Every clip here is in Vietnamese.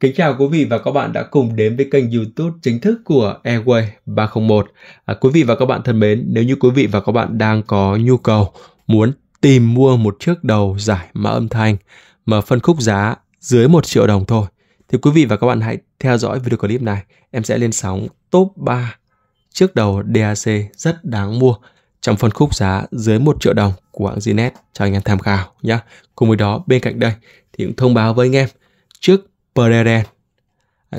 Kính chào quý vị và các bạn đã cùng đến với kênh YouTube chính thức của Airway 301. À, quý vị và các bạn thân mến, nếu như quý vị và các bạn đang có nhu cầu muốn tìm mua một chiếc đầu giải mã âm thanh mà phân khúc giá dưới 1 triệu đồng thôi thì quý vị và các bạn hãy theo dõi video clip này. Em sẽ lên sóng top 3 chiếc đầu DAC rất đáng mua trong phân khúc giá dưới 1 triệu đồng của hãng Zinet cho anh em tham khảo nhé. Cùng với đó bên cạnh đây thì cũng thông báo với anh em trước per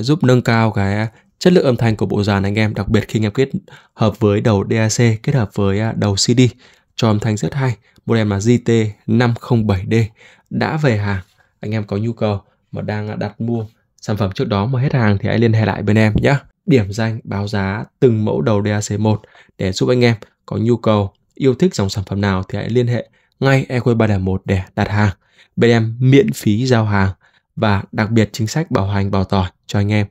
giúp nâng cao cái à, chất lượng âm thanh của bộ dàn anh em đặc biệt khi anh em kết hợp với đầu DAC kết hợp với à, đầu CD cho âm thanh rất hay model là GT507D đã về hàng anh em có nhu cầu mà đang đặt mua sản phẩm trước đó mà hết hàng thì hãy liên hệ lại bên em nhé điểm danh báo giá từng mẫu đầu DAC1 để giúp anh em có nhu cầu yêu thích dòng sản phẩm nào thì hãy liên hệ ngay EQ301 để đặt hàng bên em miễn phí giao hàng và đặc biệt chính sách bảo hành bảo tỏi cho anh em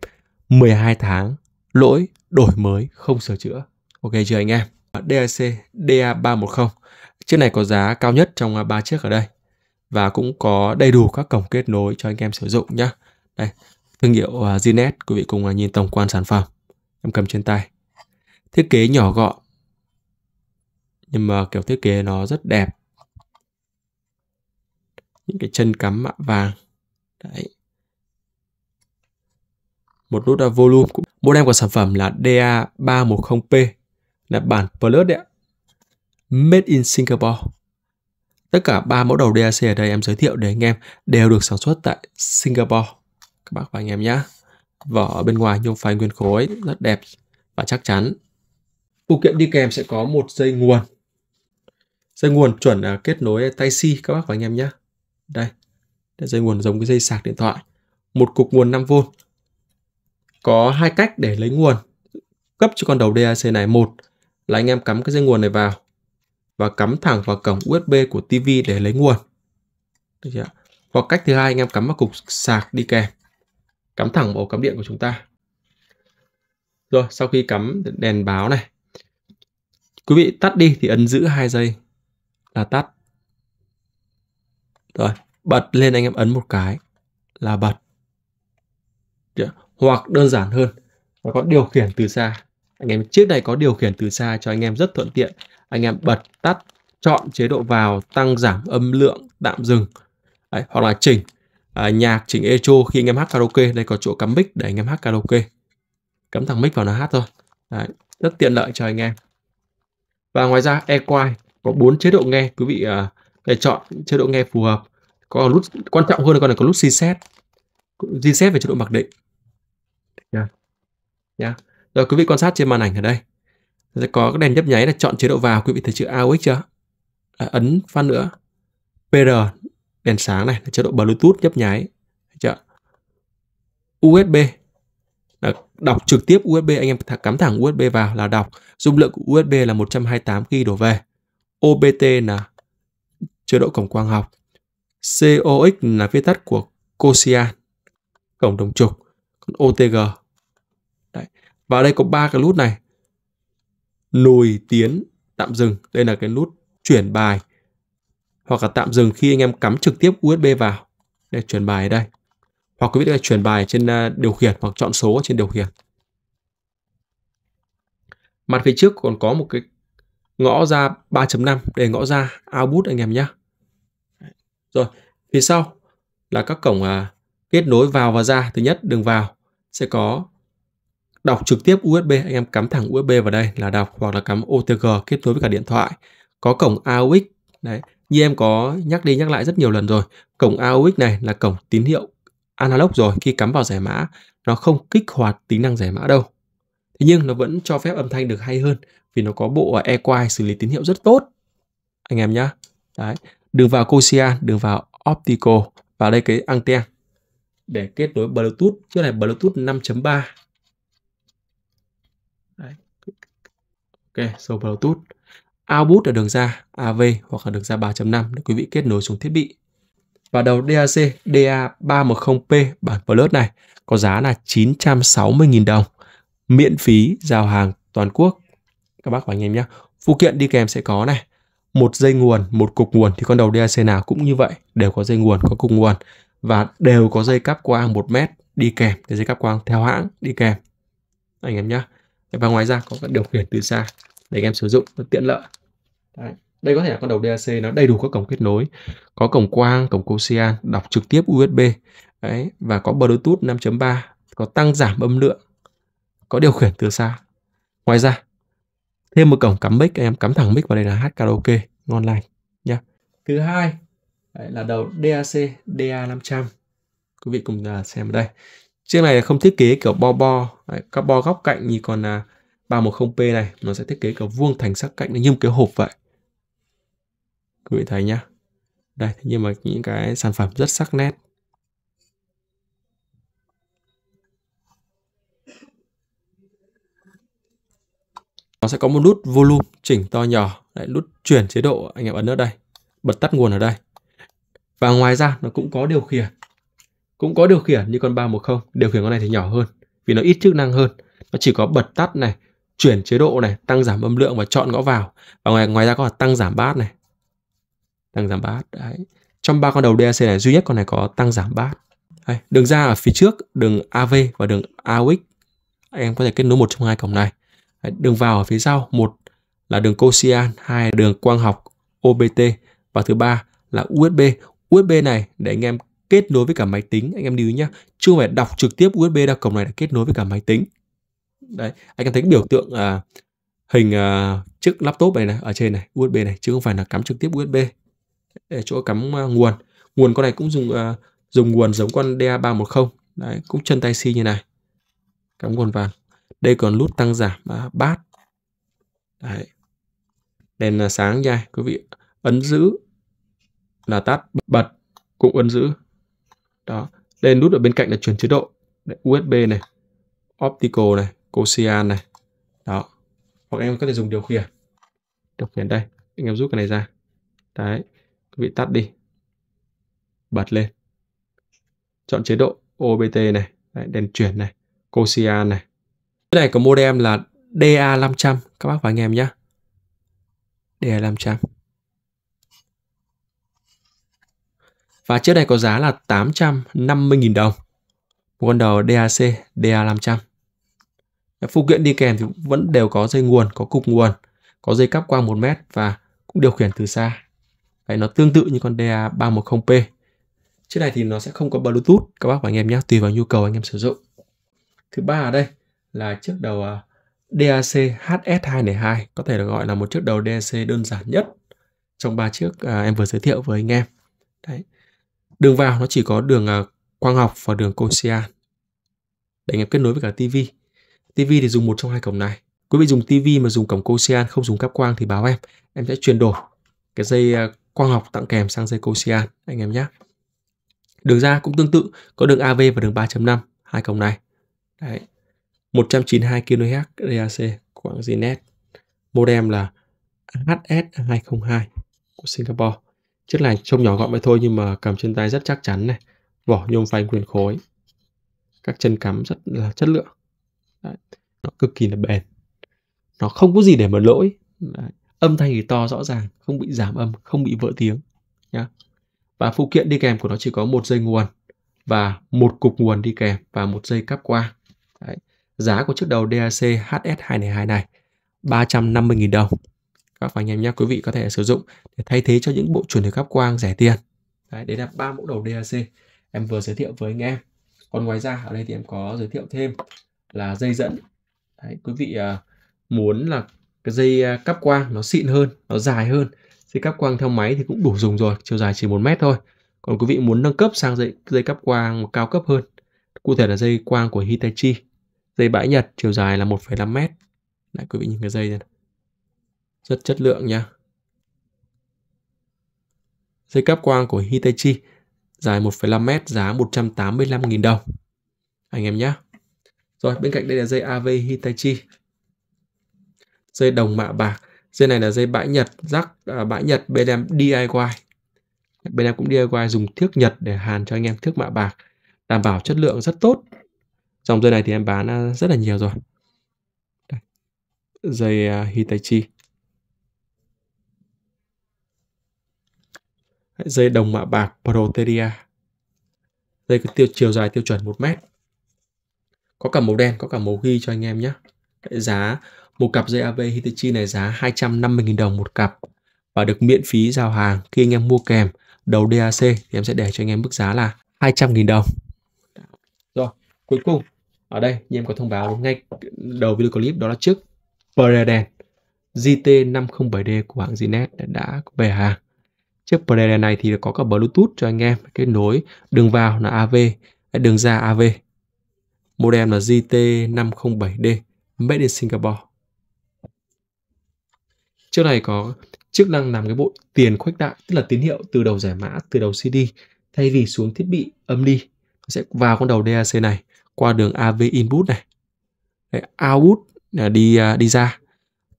12 tháng lỗi đổi mới không sửa chữa. Ok chưa anh em? DAC DA310. Chiếc này có giá cao nhất trong ba chiếc ở đây và cũng có đầy đủ các cổng kết nối cho anh em sử dụng nhé. Đây, thương hiệu à, Zinet, quý vị cùng à, nhìn tổng quan sản phẩm. Em cầm trên tay. Thiết kế nhỏ gọn nhưng mà kiểu thiết kế nó rất đẹp. Những cái chân cắm mạ vàng Đấy. Một nút là volume. Model của sản phẩm là DA310P là bản Plus đấy ạ. Made in Singapore. Tất cả ba mẫu đầu DAC ở đây em giới thiệu để anh em đều được sản xuất tại Singapore. Các bác và anh em nhé. Vỏ ở bên ngoài nhôm phái nguyên khối rất đẹp và chắc chắn. Phụ kiện đi kèm sẽ có một dây nguồn. Dây nguồn chuẩn à, kết nối tai si các bác và anh em nhé. Đây, dây nguồn giống cái dây sạc điện thoại một cục nguồn 5V có hai cách để lấy nguồn cấp cho con đầu DAC này một là anh em cắm cái dây nguồn này vào và cắm thẳng vào cổng USB của TV để lấy nguồn được chưa? hoặc cách thứ hai anh em cắm vào cục sạc đi kèm cắm thẳng vào ổ cắm điện của chúng ta rồi sau khi cắm đèn báo này quý vị tắt đi thì ấn giữ hai giây là tắt rồi bật lên anh em ấn một cái là bật hoặc đơn giản hơn nó có điều khiển từ xa anh em chiếc này có điều khiển từ xa cho anh em rất thuận tiện anh em bật tắt chọn chế độ vào tăng giảm âm lượng tạm dừng Đấy, hoặc là chỉnh à, nhạc chỉnh echo khi anh em hát karaoke đây có chỗ cắm mic để anh em hát karaoke cắm thằng mic vào nó hát thôi Đấy, rất tiện lợi cho anh em và ngoài ra EQUI có bốn chế độ nghe quý vị à, để chọn chế độ nghe phù hợp có nút quan trọng hơn là còn là có nút reset reset về chế độ mặc định nha yeah. nhá yeah. rồi quý vị quan sát trên màn ảnh ở đây sẽ có cái đèn nhấp nháy là chọn chế độ vào quý vị thấy chữ AOX chưa à, ấn phát nữa PR đèn sáng này là chế độ Bluetooth nhấp nháy chưa USB là đọc trực tiếp USB anh em cắm thẳng USB vào là đọc dung lượng USB là 128 GB đổ về OBT là chế độ cổng quang học COX là viết tắt của Cosian, cổng đồng trục, còn OTG. Đấy. Và đây có ba cái nút này. Lùi, tiến, tạm dừng. Đây là cái nút chuyển bài hoặc là tạm dừng khi anh em cắm trực tiếp USB vào để chuyển bài ở đây. Hoặc quý vị là chuyển bài trên à, điều khiển hoặc chọn số trên điều khiển. Mặt phía trước còn có một cái ngõ ra 3.5 để ngõ ra output anh em nhé. Rồi, phía sau là các cổng à, kết nối vào và ra. Thứ nhất, đường vào sẽ có đọc trực tiếp USB. Anh em cắm thẳng USB vào đây là đọc hoặc là cắm OTG kết nối với cả điện thoại. Có cổng AUX. Đấy, như em có nhắc đi nhắc lại rất nhiều lần rồi. Cổng AUX này là cổng tín hiệu analog rồi. Khi cắm vào giải mã, nó không kích hoạt tính năng giải mã đâu. Thế nhưng nó vẫn cho phép âm thanh được hay hơn vì nó có bộ à, EQI xử lý tín hiệu rất tốt. Anh em nhá. Đấy, đường vào Cosian, đường vào Optico và đây cái anten để kết nối Bluetooth. Chiếc này Bluetooth 5.3. Đấy. Ok, so Bluetooth. Output là đường ra AV hoặc là đường ra 3.5 để quý vị kết nối xuống thiết bị. Và đầu DAC DA310P bản Plus này có giá là 960.000 đồng. Miễn phí giao hàng toàn quốc. Các bác và anh em nhé. Phụ kiện đi kèm sẽ có này một dây nguồn, một cục nguồn thì con đầu DAC nào cũng như vậy, đều có dây nguồn, có cục nguồn và đều có dây cáp quang 1 mét đi kèm, cái dây cáp quang theo hãng đi kèm. Anh em nhé. Và ngoài ra có các điều khiển từ xa để anh em sử dụng nó tiện lợi. Đấy. Đây có thể là con đầu DAC nó đầy đủ các cổng kết nối, có cổng quang, cổng coaxial, đọc trực tiếp USB. Đấy, và có Bluetooth 5.3, có tăng giảm âm lượng, có điều khiển từ xa. Ngoài ra thêm một cổng cắm mic em cắm thẳng mic vào đây là hát karaoke ngon lành nhá thứ hai đấy, là đầu DAC DA 500 quý vị cùng à, xem ở đây chiếc này không thiết kế kiểu bo bo đấy, các bo góc cạnh như còn là 310p này nó sẽ thiết kế kiểu vuông thành sắc cạnh như một cái hộp vậy quý vị thấy nhá đây nhưng mà những cái sản phẩm rất sắc nét nó sẽ có một nút volume chỉnh to nhỏ Đấy, nút chuyển chế độ anh em ấn ở đây bật tắt nguồn ở đây và ngoài ra nó cũng có điều khiển cũng có điều khiển như con 310 điều khiển con này thì nhỏ hơn vì nó ít chức năng hơn nó chỉ có bật tắt này chuyển chế độ này tăng giảm âm lượng và chọn ngõ vào và ngoài ngoài ra có tăng giảm bát này tăng giảm bát đấy trong ba con đầu DAC này duy nhất con này có tăng giảm bát đường ra ở phía trước đường AV và đường AUX em có thể kết nối một trong hai cổng này Đường vào ở phía sau, một là đường Cosian, hai là đường quang học OBT và thứ ba là USB. USB này để anh em kết nối với cả máy tính, anh em lưu ý nhé. Chưa phải đọc trực tiếp USB ra cổng này để kết nối với cả máy tính. Đấy, anh em thấy cái biểu tượng à, hình à, chiếc laptop này, này ở trên này, USB này chứ không phải là cắm trực tiếp USB. Để chỗ cắm à, nguồn. Nguồn con này cũng dùng à, dùng nguồn giống con DA310. Đấy, cũng chân tay xi si như này. Cắm nguồn vàng đây còn nút tăng giảm à, bát đấy đèn là sáng nha quý vị ấn giữ là tắt bật cũng ấn giữ đó đèn nút ở bên cạnh là chuyển chế độ đấy, USB này optical này Cosian này đó hoặc em có thể dùng điều khiển điều khiển đây anh em rút cái này ra đấy quý vị tắt đi bật lên chọn chế độ OBT này đấy, đèn chuyển này Cosian này cái này có modem là DA500 các bác và anh em nhé. DA500. Và chiếc này có giá là 850.000 đồng. Một con đầu DAC DA500. Phụ kiện đi kèm thì vẫn đều có dây nguồn, có cục nguồn, có dây cáp quang 1 mét và cũng điều khiển từ xa. Đấy, nó tương tự như con DA310P. Chiếc này thì nó sẽ không có Bluetooth các bác và anh em nhé, tùy vào nhu cầu anh em sử dụng. Thứ ba ở đây là chiếc đầu à, DAC HS202 có thể được gọi là một chiếc đầu DAC đơn giản nhất trong ba chiếc à, em vừa giới thiệu với anh em. Đấy. Đường vào nó chỉ có đường à, quang học và đường coaxial. Để anh em kết nối với cả TV. TV thì dùng một trong hai cổng này. Quý vị dùng TV mà dùng cổng coaxial không dùng cáp quang thì báo em, em sẽ chuyển đổi cái dây quang học tặng kèm sang dây coaxial anh em nhé. Đường ra cũng tương tự, có đường AV và đường 3.5 hai cổng này. Đấy. 192 kHz DAC của hãng Znet. Modem là HS202 của Singapore. Chiếc này trông nhỏ gọn vậy thôi nhưng mà cầm trên tay rất chắc chắn này. Vỏ nhôm phanh nguyên khối. Các chân cắm rất là chất lượng. Đấy. Nó cực kỳ là bền. Nó không có gì để mà lỗi. Đấy. Âm thanh thì to rõ ràng, không bị giảm âm, không bị vỡ tiếng. Nhá. Và phụ kiện đi kèm của nó chỉ có một dây nguồn và một cục nguồn đi kèm và một dây cáp quang giá của chiếc đầu DAC HS202 này 350.000 đồng các anh em nhé quý vị có thể sử dụng để thay thế cho những bộ truyền hình cáp quang rẻ tiền đấy, đấy là ba mẫu đầu DAC em vừa giới thiệu với anh em còn ngoài ra ở đây thì em có giới thiệu thêm là dây dẫn đấy, quý vị à, muốn là cái dây à, cáp quang nó xịn hơn nó dài hơn dây cáp quang theo máy thì cũng đủ dùng rồi chiều dài chỉ 1 mét thôi còn quý vị muốn nâng cấp sang dây dây cáp quang cao cấp hơn cụ thể là dây quang của Hitachi Dây bãi Nhật chiều dài là 1,5 mét. Lại quý vị nhìn cái dây này. Rất chất lượng nha. Dây cáp quang của Hitachi dài 1,5 mét giá 185.000 đồng. Anh em nhé. Rồi bên cạnh đây là dây AV Hitachi. Dây đồng mạ bạc. Dây này là dây bãi Nhật, rắc à, bãi Nhật bên em DIY. Bên em cũng DIY dùng thước Nhật để hàn cho anh em thước mạ bạc. Đảm bảo chất lượng rất tốt dòng dây này thì em bán à, rất là nhiều rồi dây à, Hitachi dây đồng mạ bạc Proteria dây có tiêu chiều dài tiêu chuẩn 1 mét có cả màu đen có cả màu ghi cho anh em nhé giá một cặp dây AV Hitachi này giá 250.000 đồng một cặp và được miễn phí giao hàng khi anh em mua kèm đầu DAC thì em sẽ để cho anh em mức giá là 200.000 đồng. Rồi, cuối cùng ở đây như em có thông báo ngay đầu video clip đó là chiếc Predator GT507D của hãng Zinet đã, về hàng chiếc Predator này thì có cả Bluetooth cho anh em kết nối đường vào là AV à, đường ra AV model là GT507D made in Singapore chiếc này có chức năng làm cái bộ tiền khuếch đại tức là tín hiệu từ đầu giải mã từ đầu CD thay vì xuống thiết bị âm đi sẽ vào con đầu DAC này qua đường AV input này. Đấy, output là đi à, đi ra.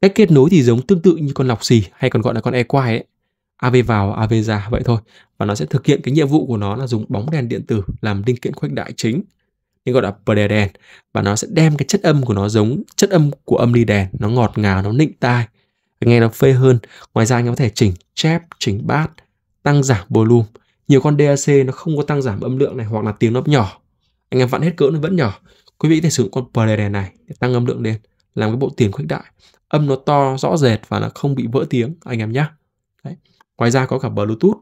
Cách kết nối thì giống tương tự như con lọc xì hay còn gọi là con e quai ấy. AV vào, AV ra vậy thôi. Và nó sẽ thực hiện cái nhiệm vụ của nó là dùng bóng đèn điện tử làm linh kiện khuếch đại chính nên gọi là pờ đèn và nó sẽ đem cái chất âm của nó giống chất âm của âm ly đèn nó ngọt ngào nó nịnh tai nghe nó phê hơn ngoài ra anh có thể chỉnh chép chỉnh bát tăng giảm volume nhiều con DAC nó không có tăng giảm âm lượng này hoặc là tiếng nó nhỏ anh em vặn hết cỡ nó vẫn nhỏ quý vị có thể sử dụng con Perere này để tăng âm lượng lên làm cái bộ tiền khuếch đại âm nó to rõ rệt và là không bị vỡ tiếng anh em nhé Đấy. ngoài ra có cả Bluetooth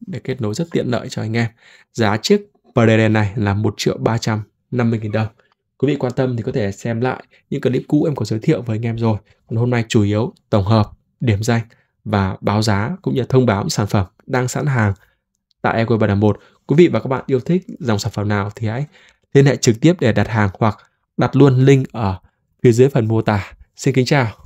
để kết nối rất tiện lợi cho anh em giá chiếc Perere này là 1 triệu 350 nghìn đồng quý vị quan tâm thì có thể xem lại những clip cũ em có giới thiệu với anh em rồi còn hôm nay chủ yếu tổng hợp điểm danh và báo giá cũng như thông báo sản phẩm đang sẵn hàng tại Ego 301. Quý vị và các bạn yêu thích dòng sản phẩm nào thì hãy liên hệ trực tiếp để đặt hàng hoặc đặt luôn link ở phía dưới phần mô tả. Xin kính chào!